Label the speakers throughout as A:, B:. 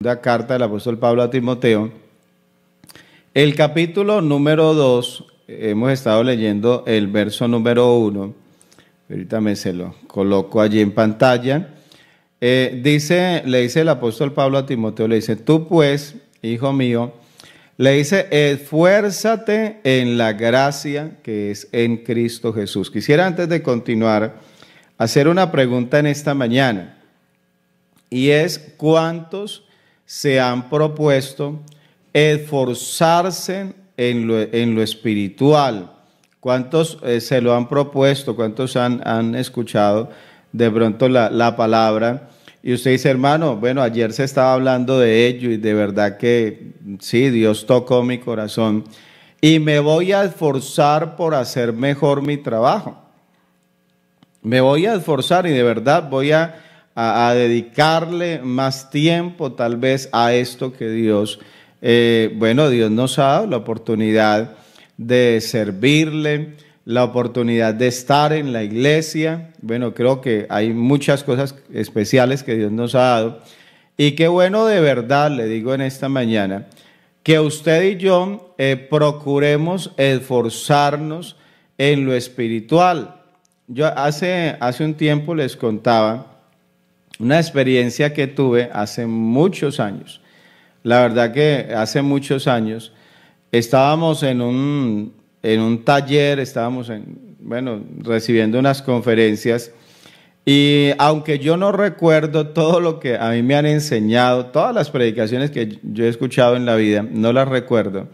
A: La carta del apóstol Pablo a Timoteo. El capítulo número 2, hemos estado leyendo el verso número 1. Ahorita me se lo coloco allí en pantalla. Eh, dice, le dice el apóstol Pablo a Timoteo, le dice, tú pues, hijo mío, le dice, esfuérzate en la gracia que es en Cristo Jesús. Quisiera antes de continuar hacer una pregunta en esta mañana. Y es, ¿cuántos se han propuesto esforzarse en lo, en lo espiritual. ¿Cuántos eh, se lo han propuesto? ¿Cuántos han, escuchado de pronto la, la, palabra? Y usted dice, hermano, bueno, ayer se estaba hablando de ello y de verdad que sí, Dios tocó mi corazón. Y me voy a esforzar por hacer mejor mi trabajo. Me voy a esforzar y de verdad voy a a, dedicarle más tiempo tal vez a esto que Dios, eh, bueno, Dios nos ha dado la oportunidad de servirle, la oportunidad de estar en la iglesia. Bueno, creo que hay muchas cosas especiales que Dios nos ha dado. Y qué bueno de verdad, le digo en esta mañana, que usted y yo eh, procuremos esforzarnos en lo espiritual. Yo hace, hace un tiempo les contaba una experiencia que tuve hace muchos años. La verdad que hace muchos años estábamos en un, en un taller, estábamos en, bueno, recibiendo unas conferencias y aunque yo no recuerdo todo lo que a mí me han enseñado, todas las predicaciones que yo he escuchado en la vida, no las recuerdo,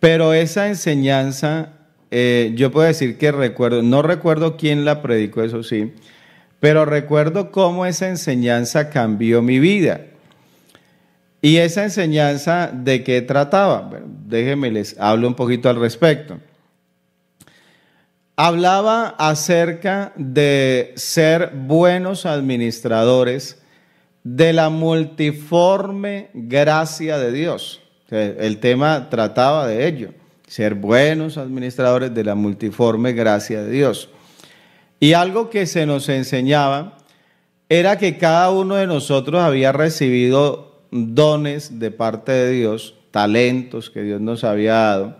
A: pero esa enseñanza eh, yo puedo decir que recuerdo, no recuerdo quién la predicó, eso sí, pero recuerdo cómo esa enseñanza cambió mi vida. Y esa enseñanza, ¿de qué trataba? déjenme les hablo un poquito al respecto. Hablaba acerca de ser buenos administradores de la multiforme gracia de Dios. el tema trataba de ello, ser buenos administradores de la multiforme gracia de Dios. Y algo que se nos enseñaba era que cada uno de nosotros había recibido dones de parte de Dios, talentos que Dios nos había dado,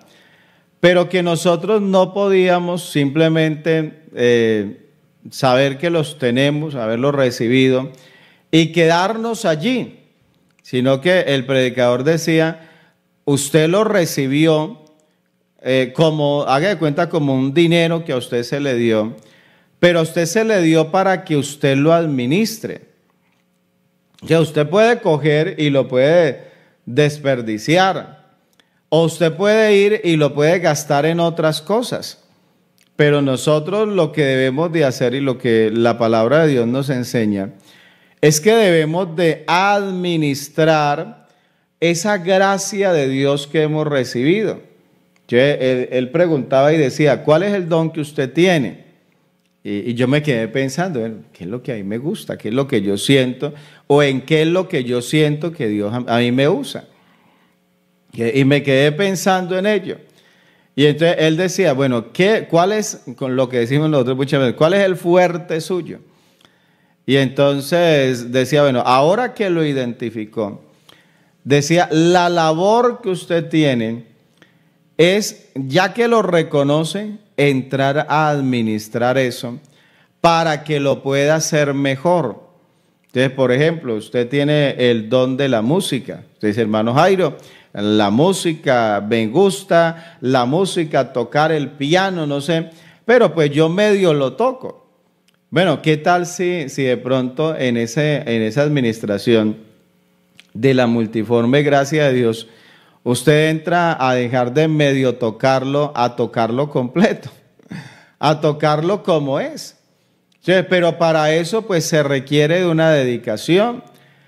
A: pero que nosotros no podíamos simplemente eh, saber que los tenemos, haberlos recibido y quedarnos allí, sino que el predicador decía, usted lo recibió eh, como, haga de cuenta, como un dinero que a usted se le dio pero a usted se le dio para que usted lo administre. Ya usted puede coger y lo puede desperdiciar. O usted puede ir y lo puede gastar en otras cosas. Pero nosotros lo que debemos de hacer y lo que la palabra de Dios nos enseña es que debemos de administrar esa gracia de Dios que hemos recibido. él preguntaba y decía, ¿cuál es el don que usted tiene? Y, yo me quedé pensando en qué es lo que a mí me gusta, qué es lo que yo siento, o en qué es lo que yo siento que Dios a, mí me usa. Y, me quedé pensando en ello. Y entonces él decía, bueno, ¿qué, ¿cuál es, con lo que decimos nosotros muchas veces, cuál es el fuerte suyo? Y entonces decía, bueno, ahora que lo identificó, decía, la labor que usted tiene es, ya que lo reconoce, entrar a administrar eso para que lo pueda hacer mejor. Entonces, por ejemplo, usted tiene el don de la música. Usted dice, hermano Jairo, la música me gusta, la música, tocar el piano, no sé, pero pues yo medio lo toco. Bueno, ¿qué tal si, si de pronto en, ese, en esa administración de la multiforme gracia de Dios, Usted entra a dejar de medio tocarlo, a tocarlo completo, a tocarlo como es. Pero para eso pues se requiere de una dedicación,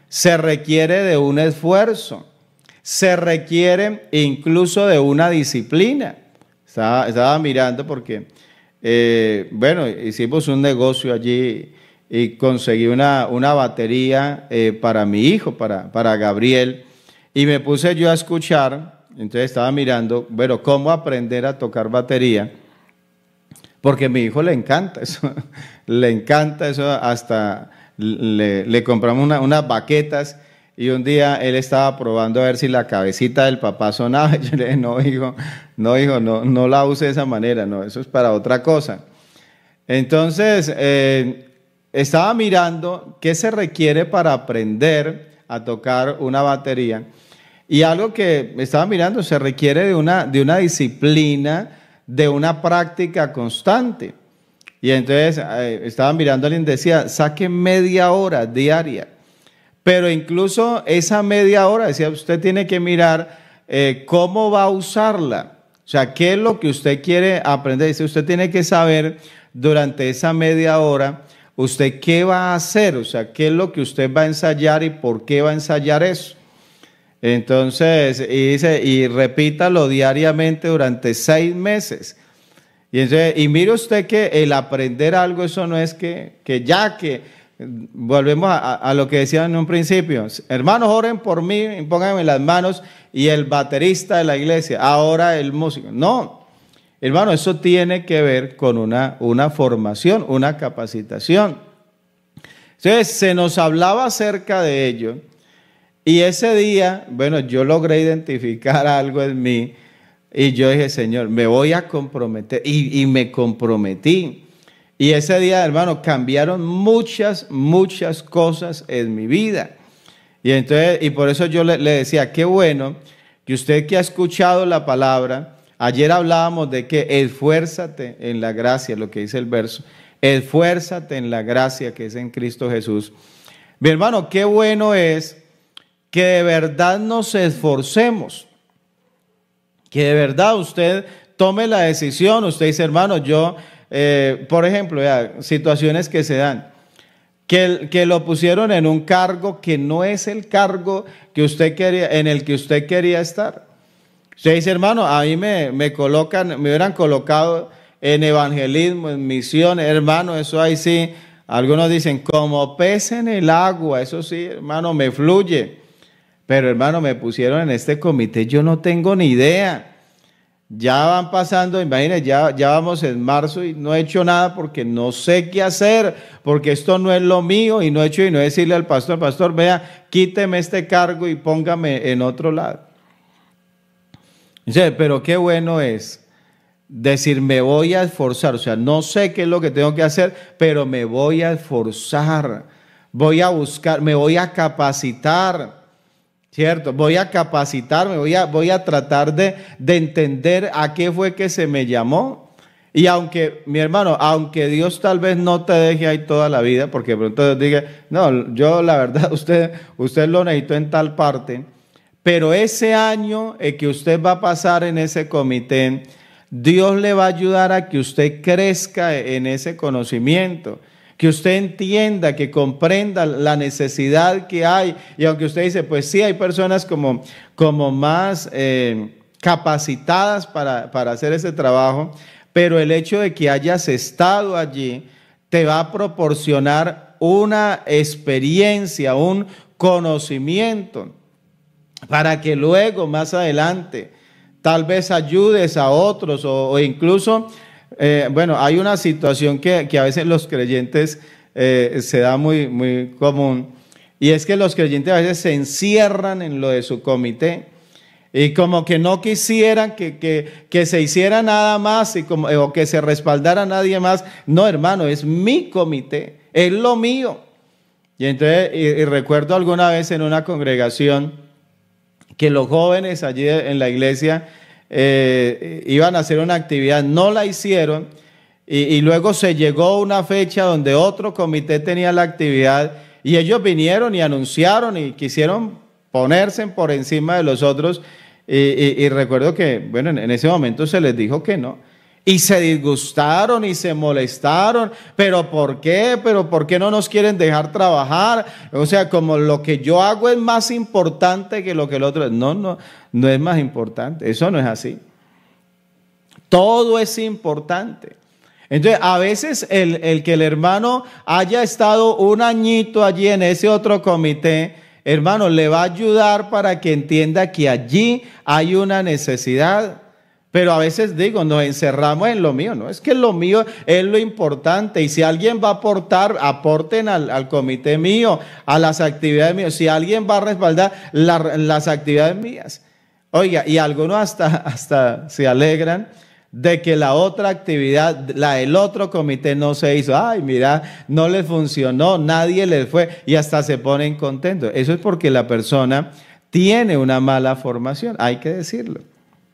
A: se requiere de un esfuerzo, se requiere incluso de una disciplina. Estaba, mirando porque, eh, bueno, hicimos un negocio allí y conseguí una, batería eh, para mi hijo, para, para Gabriel y me puse yo a escuchar, entonces estaba mirando, bueno, cómo aprender a tocar batería, porque a mi hijo le encanta eso, le encanta eso, hasta le, compramos unas baquetas. Y un día él estaba probando a ver si la cabecita del papá sonaba. Yo le dije, no, hijo, no, hijo, no, no la use de esa manera, no, eso es para otra cosa. Entonces, eh, estaba mirando qué se requiere para aprender a tocar una batería. Y algo que estaba mirando, se requiere de una, de una disciplina, de una práctica constante. Y entonces eh, estaba mirando, alguien decía, saque media hora diaria. Pero incluso esa media hora, decía, usted tiene que mirar eh, cómo va a usarla. O sea, qué es lo que usted quiere aprender. Dice, usted tiene que saber durante esa media hora ¿usted qué va a hacer? O sea, ¿qué es lo que usted va a ensayar y por qué va a ensayar eso? Entonces, y dice, y repítalo diariamente durante seis meses. Y, y mire usted que el aprender algo, eso no es que, que ya que, volvemos a, a, lo que decían en un principio, hermanos, oren por mí, pónganme las manos, y el baterista de la iglesia, ahora el músico. No, Hermano, eso tiene que ver con una, una formación, una capacitación. Entonces, se nos hablaba acerca de ello. Y ese día, bueno, yo logré identificar algo en mí y yo dije, Señor, me voy a comprometer y, me comprometí. Y ese día, hermano, cambiaron muchas, muchas cosas en mi vida. Y entonces, y por eso yo le, le decía, qué bueno que usted que ha escuchado la palabra, Ayer hablábamos de que esfuérzate en la gracia, lo que dice el verso. Esfuérzate en la gracia que es en Cristo Jesús. Mi hermano, qué bueno es que de verdad nos esforcemos. Que de verdad usted tome la decisión. Usted dice, hermano, yo, eh, por ejemplo, situaciones que se dan. Que, que, lo pusieron en un cargo que no es el cargo que usted quería, en el que usted quería estar. Usted dice, hermano, a mí me, me colocan, me hubieran colocado en evangelismo, en misión, hermano, eso ahí sí. Algunos dicen, como pez en el agua, eso sí, hermano, me fluye. Pero hermano, me pusieron en este comité, yo no tengo ni idea. Ya van pasando, imagínense, ya, ya vamos en marzo y no he hecho nada porque no sé qué hacer, porque esto no es lo mío y no he hecho y no decirle al pastor, pastor, vea, quíteme este cargo y póngame en otro lado pero qué bueno es decir, me voy a esforzar. O sea, no sé qué es lo que tengo que hacer, pero me voy a esforzar. Voy a buscar, me voy a capacitar. ¿Cierto? Voy a capacitarme, voy a, voy a tratar de, de entender a qué fue que se me llamó. Y aunque, mi hermano, aunque Dios tal vez no te deje ahí toda la vida, porque pronto diga, no, yo la verdad, usted, usted lo necesitó en tal parte pero ese año eh, que usted va a pasar en ese comité, Dios le va a ayudar a que usted crezca en ese conocimiento, que usted entienda, que comprenda la necesidad que hay. Y aunque usted dice, pues sí, hay personas como, como más eh, capacitadas para, para hacer ese trabajo, pero el hecho de que hayas estado allí te va a proporcionar una experiencia, un conocimiento para que luego, más adelante, tal vez ayudes a otros o, incluso, eh, bueno, hay una situación que, a veces los creyentes eh, se da muy, muy común, y es que los creyentes a veces se encierran en lo de su comité. Y como que no quisieran que, que, se hiciera nada más y como, o que se respaldara a nadie más. No, hermano, es mi comité, es lo mío. Y entonces, y recuerdo alguna vez en una congregación, que los jóvenes allí en la iglesia eh, iban a hacer una actividad, no la hicieron y, luego se llegó una fecha donde otro comité tenía la actividad y ellos vinieron y anunciaron y quisieron ponerse por encima de los otros. y, recuerdo que, bueno, en, ese momento se les dijo que no. Y se disgustaron y se molestaron, pero ¿por qué? Pero ¿por qué no nos quieren dejar trabajar? O sea, como lo que yo hago es más importante que lo que el otro. No, no, no es más importante. Eso no es así. Todo es importante. Entonces, a veces el, que el hermano haya estado un añito allí en ese otro comité, hermano, le va a ayudar para que entienda que allí hay una necesidad pero a veces digo, nos encerramos en lo mío, ¿no? Es que lo mío es lo importante. Y si alguien va a aportar, aporten al, comité mío, a las actividades mías. Si alguien va a respaldar las actividades mías. Oiga, y algunos hasta, hasta se alegran de que la otra actividad, la del otro comité no se hizo. Ay, mira, no le funcionó, nadie les fue. Y hasta se ponen contentos. Eso es porque la persona tiene una mala formación, hay que decirlo.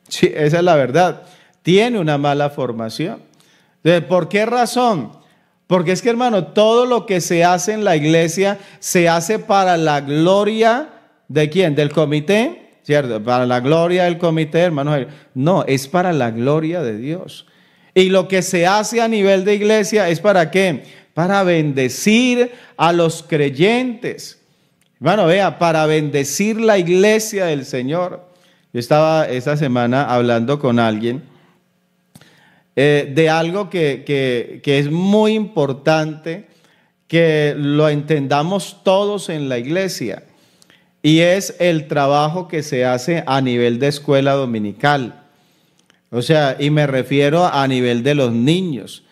A: Sí, esa es la verdad. Tiene una mala formación. ¿De ¿Por qué razón? Porque es que, hermano, todo lo que se hace en la iglesia se hace para la gloria de quién? Del comité, ¿cierto? Para la gloria del comité, hermano. No, es para la gloria de Dios. Y lo que se hace a nivel de iglesia es para qué? Para bendecir a los creyentes. Hermano, vea, para bendecir la iglesia del Señor. Yo estaba esta semana hablando con alguien eh, de algo que, que es muy importante que lo entendamos todos en la iglesia y es el trabajo que se hace a nivel de escuela dominical. O sea, y me refiero a nivel de los niños.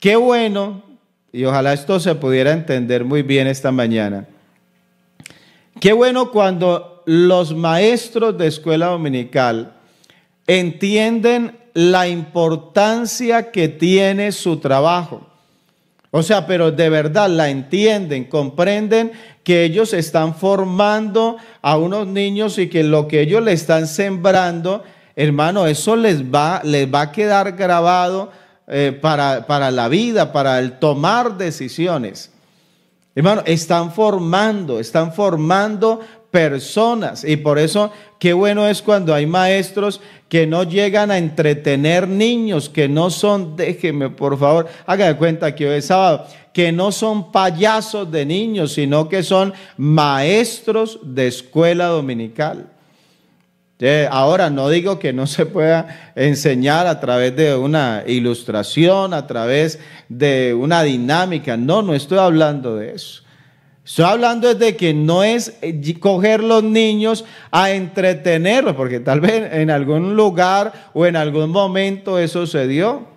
A: Qué bueno, y ojalá esto se pudiera entender muy bien esta mañana. Qué bueno cuando los maestros de escuela dominical entienden la importancia que tiene su trabajo. O sea, pero de verdad la entienden, comprenden que ellos están formando a unos niños y que lo que ellos le están sembrando, hermano, eso les va, les va a quedar grabado eh, para, para la vida, para el tomar decisiones. Hermano, están formando, están formando personas. Y por eso, qué bueno es cuando hay maestros que no llegan a entretener niños, que no son, déjeme por favor, haga cuenta que hoy es sábado, que no son payasos de niños, sino que son maestros de escuela dominical. Eh, ahora no digo que no se pueda enseñar a través de una ilustración, a través de una dinámica, no, no estoy hablando de eso. Estoy hablando de que no es eh, coger los niños a entretenerlos, porque tal vez en algún lugar o en algún momento eso sucedió.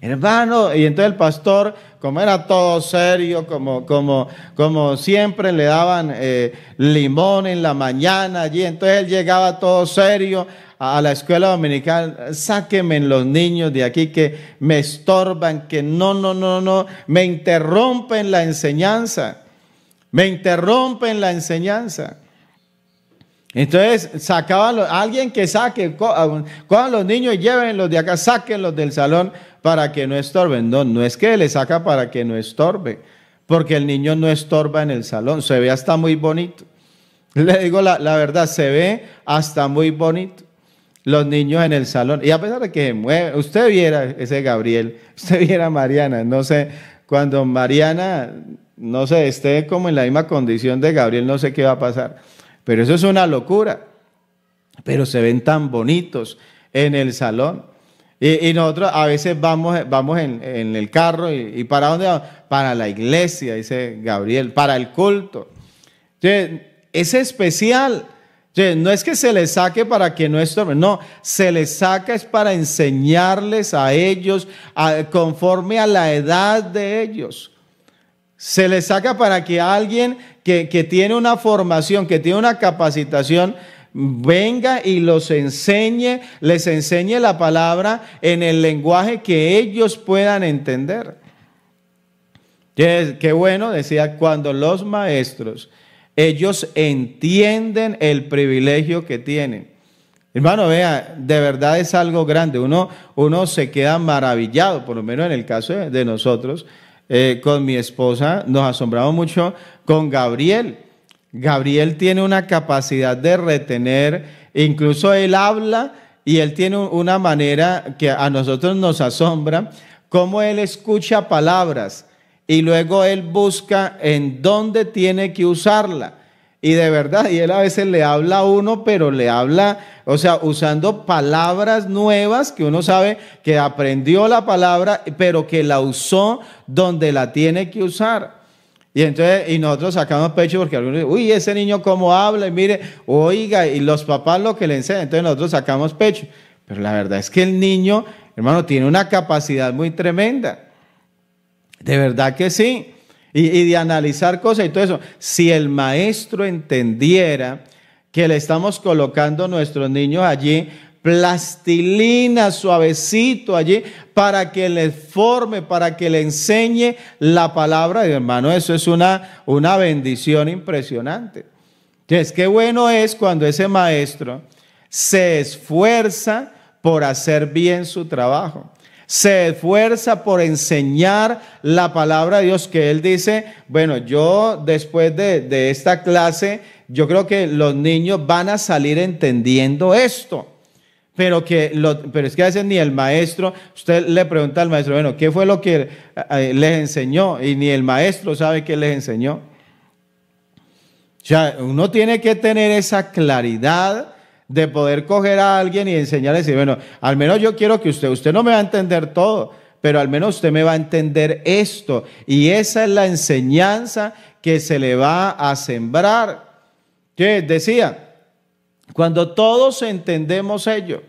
A: Hermano, y entonces el pastor, como era todo serio, como, como, como siempre le daban eh, limón en la mañana allí, entonces él llegaba todo serio a la escuela dominical, sáquenme los niños de aquí que me estorban, que no, no, no, no, me interrumpen la enseñanza. Me interrumpen la enseñanza. Entonces, sacaban alguien que saque, cuando los niños lleven los de acá, sáquenlos del salón para que no estorben. No, no es que le saca para que no estorbe, porque el niño no estorba en el salón, se ve hasta muy bonito. Le digo la, verdad, se ve hasta muy bonito los niños en el salón. Y a pesar de que mueve, usted viera ese Gabriel, usted viera a Mariana, no sé, cuando Mariana no sé, esté como en la misma condición de Gabriel, no sé qué va a pasar. Pero eso es una locura. Pero se ven tan bonitos en el salón. Y, nosotros a veces vamos, vamos en, el carro y, ¿para dónde vamos? Para la iglesia, dice Gabriel, para el culto. es especial. no es que se les saque para que no estorben, no, se les saca es para enseñarles a ellos conforme a la edad de ellos. Se le saca para que alguien que, tiene una formación, que tiene una capacitación, venga y los enseñe, les enseñe la palabra en el lenguaje que ellos puedan entender. Qué, bueno, decía, cuando los maestros, ellos entienden el privilegio que tienen. Hermano, vea, de verdad es algo grande. Uno, uno se queda maravillado, por lo menos en el caso de nosotros, eh, con mi esposa, nos asombramos mucho con Gabriel. Gabriel tiene una capacidad de retener, incluso él habla y él tiene una manera que a nosotros nos asombra, cómo él escucha palabras y luego él busca en dónde tiene que usarla. Y de verdad, y él a veces le habla a uno, pero le habla, o sea, usando palabras nuevas que uno sabe que aprendió la palabra, pero que la usó donde la tiene que usar. Y entonces, y nosotros sacamos pecho porque algunos dicen, uy, ese niño cómo habla, y mire, oiga, y los papás lo que le enseñan, entonces nosotros sacamos pecho. Pero la verdad es que el niño, hermano, tiene una capacidad muy tremenda. De verdad que sí y, de analizar cosas y todo eso. Si el maestro entendiera que le estamos colocando a nuestros niños allí, plastilina suavecito allí para que le forme, para que le enseñe la palabra. hermano, eso es una, una bendición impresionante. Es que bueno es cuando ese maestro se esfuerza por hacer bien su trabajo se esfuerza por enseñar la palabra de Dios, que él dice, bueno, yo después de, esta clase, yo creo que los niños van a salir entendiendo esto. Pero, que lo, pero es que a veces ni el maestro, usted le pregunta al maestro, bueno, ¿qué fue lo que eh, eh, les enseñó? Y ni el maestro sabe qué les enseñó. O sea, uno tiene que tener esa claridad de poder coger a alguien y enseñarle, decir, bueno, al menos yo quiero que usted, usted no me va a entender todo, pero al menos usted me va a entender esto. Y esa es la enseñanza que se le va a sembrar. Que decía, cuando todos entendemos ello,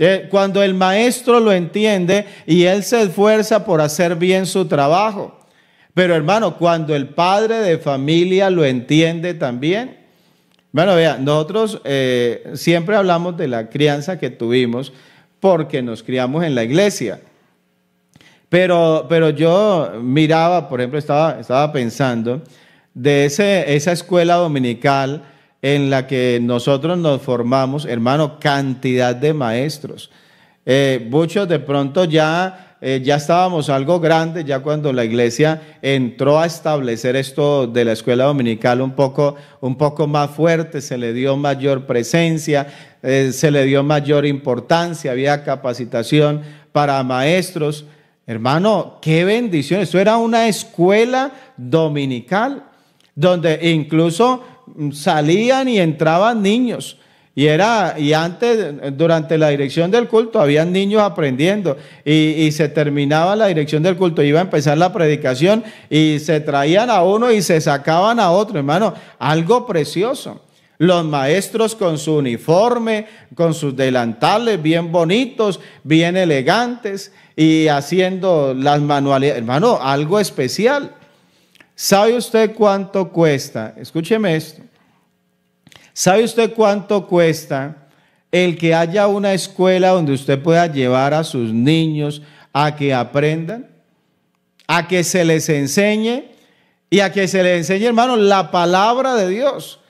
A: eh, cuando el maestro lo entiende y él se esfuerza por hacer bien su trabajo. Pero hermano, cuando el padre de familia lo entiende también, bueno, vean, nosotros eh, siempre hablamos de la crianza que tuvimos porque nos criamos en la iglesia. Pero, pero yo miraba, por ejemplo, estaba, estaba pensando de ese, esa escuela dominical en la que nosotros nos formamos, hermano, cantidad de maestros. Eh, muchos de pronto ya eh, ya estábamos algo grande, ya cuando la iglesia entró a establecer esto de la escuela dominical un poco, un poco más fuerte, se le dio mayor presencia, eh, se le dio mayor importancia, había capacitación para maestros. Hermano, qué bendición. Esto era una escuela dominical donde incluso salían y entraban niños y era, y antes, durante la dirección del culto, había niños aprendiendo. Y, y, se terminaba la dirección del culto, iba a empezar la predicación y se traían a uno y se sacaban a otro, hermano. Algo precioso. Los maestros con su uniforme, con sus delantales bien bonitos, bien elegantes y haciendo las manualidades. Hermano, algo especial. ¿Sabe usted cuánto cuesta? Escúcheme esto ¿Sabe usted cuánto cuesta el que haya una escuela donde usted pueda llevar a sus niños a que aprendan, a que se les enseñe y a que se les enseñe, hermano, la palabra de Dios?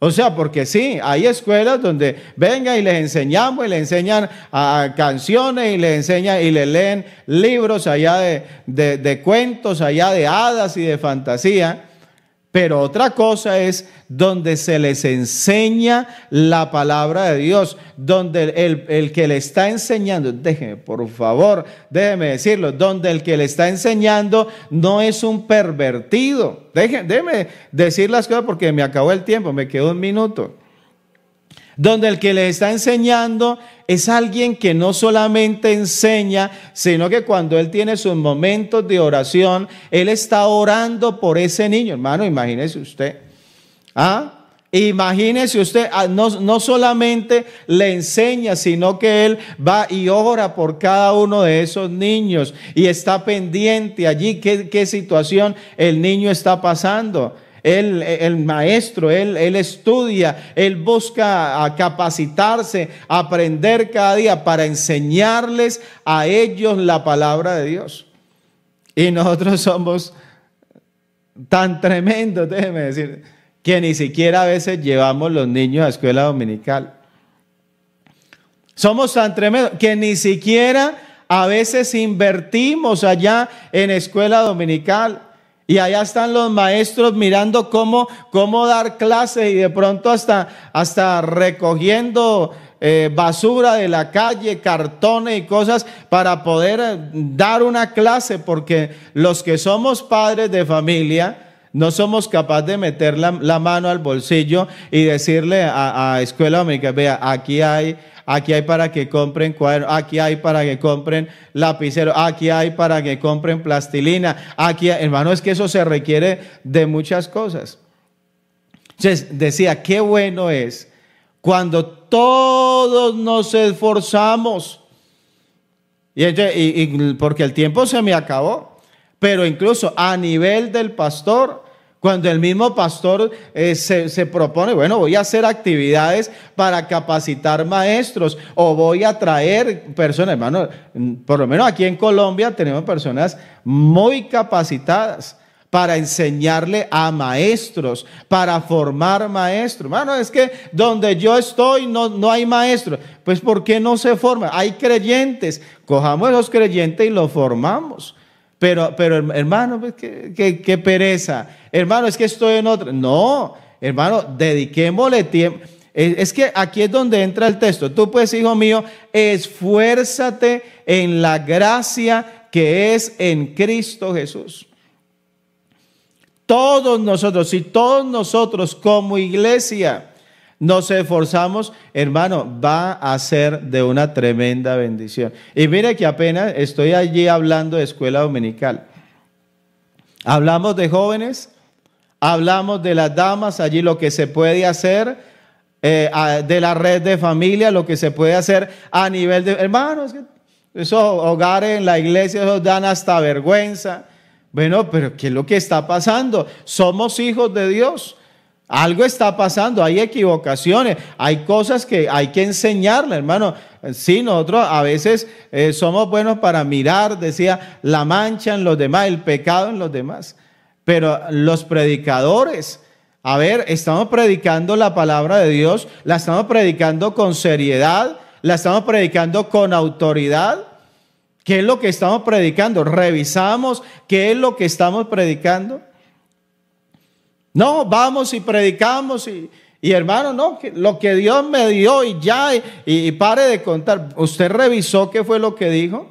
A: O sea, porque sí, hay escuelas donde venga y les enseñamos y les enseñan a canciones y les enseñan y les leen libros allá de, de cuentos, allá de hadas y de fantasía. Pero otra cosa es donde se les enseña la palabra de Dios, donde el, que le está enseñando, déjeme, por favor, déjeme decirlo, donde el que le está enseñando no es un pervertido. déjenme déjeme decir las cosas porque me acabó el tiempo, me quedó un minuto donde el que le está enseñando es alguien que no solamente enseña, sino que cuando él tiene sus momentos de oración, él está orando por ese niño. Hermano, imagínese usted. ¿Ah? Imagínese usted, ah, no, solamente le enseña, sino que él va y ora por cada uno de esos niños y está pendiente allí qué, qué situación el niño está pasando él, el maestro, él, estudia, él busca capacitarse, aprender cada día para enseñarles a ellos la palabra de Dios. Y nosotros somos tan tremendos, déjeme decir, que ni siquiera a veces llevamos los niños a escuela dominical. Somos tan tremendos que ni siquiera a veces invertimos allá en escuela dominical. Y allá están los maestros mirando cómo, cómo dar clase y de pronto hasta, hasta recogiendo eh, basura de la calle, cartones y cosas para poder eh, dar una clase, porque los que somos padres de familia no somos capaces de meter la, mano al bolsillo y decirle a, a Escuela Dominicana, vea, aquí hay aquí hay para que compren cuadernos, aquí hay para que compren lapicero, aquí hay para que compren plastilina, aquí, hermano, es que eso se requiere de muchas cosas. Entonces, decía, qué bueno es cuando todos nos esforzamos. y, porque el tiempo se me acabó, pero incluso a nivel del pastor, cuando el mismo pastor eh, se, propone, bueno, voy a hacer actividades para capacitar maestros o voy a traer personas, hermano, mm, por lo menos aquí en Colombia tenemos personas muy capacitadas para enseñarle a maestros, para formar maestros. Hermano, es que donde yo estoy no, no hay maestros. Pues ¿por qué no se forma? Hay creyentes. Cojamos a los creyentes y los formamos. Pero, pero hermano, pues, qué, pereza. Hermano, es que estoy en otra. No, hermano, dediquémosle tiempo. Es que aquí es donde entra el texto. Tú pues, hijo mío, esfuérzate en la gracia que es en Cristo Jesús. Todos nosotros, y todos nosotros como iglesia, nos esforzamos, hermano, va a ser de una tremenda bendición. Y mire que apenas estoy allí hablando de escuela dominical. Hablamos de jóvenes, hablamos de las damas, allí lo que se puede hacer, eh, de la red de familia, lo que se puede hacer a nivel de... Hermanos, esos hogares en la iglesia, esos dan hasta vergüenza. Bueno, pero ¿qué es lo que está pasando? Somos hijos de Dios. Algo está pasando, hay equivocaciones, hay cosas que hay que enseñarle, hermano. Sí, nosotros a veces eh, somos buenos para mirar, decía, la mancha en los demás, el pecado en los demás. Pero los predicadores, a ver, estamos predicando la palabra de Dios, la estamos predicando con seriedad, la estamos predicando con autoridad. ¿Qué es lo que estamos predicando? Revisamos qué es lo que estamos predicando. No, vamos y predicamos y, hermano, no, lo que Dios me dio y ya, y, pare de contar. ¿Usted revisó qué fue lo que dijo?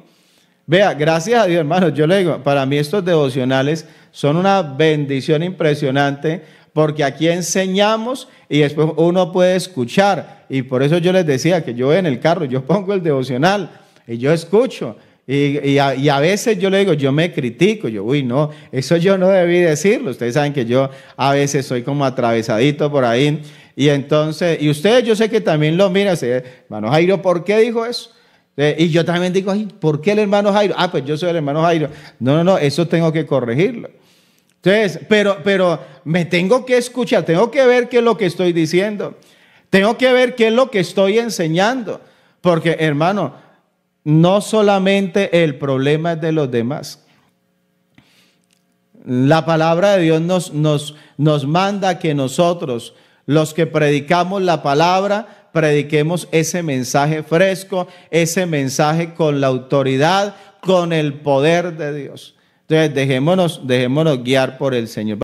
A: Vea, gracias a Dios, hermano, yo le digo, para mí estos devocionales son una bendición impresionante porque aquí enseñamos y después uno puede escuchar. Y por eso yo les decía que yo en el carro, yo pongo el devocional y yo escucho. Y, a, veces yo le digo, yo me critico, yo, uy, no, eso yo no debí decirlo. Ustedes saben que yo a veces soy como atravesadito por ahí. Y entonces, y ustedes yo sé que también lo miran, hermano Jairo, ¿por qué dijo eso? Eh, y yo también digo, ¿por qué el hermano Jairo? Ah, pues yo soy el hermano Jairo. No, no, no, eso tengo que corregirlo. Entonces, pero, pero me tengo que escuchar, tengo que ver qué es lo que estoy diciendo, tengo que ver qué es lo que estoy enseñando. Porque, hermano, no solamente el problema es de los demás. La palabra de Dios nos, nos, nos manda que nosotros, los que predicamos la palabra, prediquemos ese mensaje fresco, ese mensaje con la autoridad, con el poder de Dios. Entonces, dejémonos, dejémonos guiar por el Señor.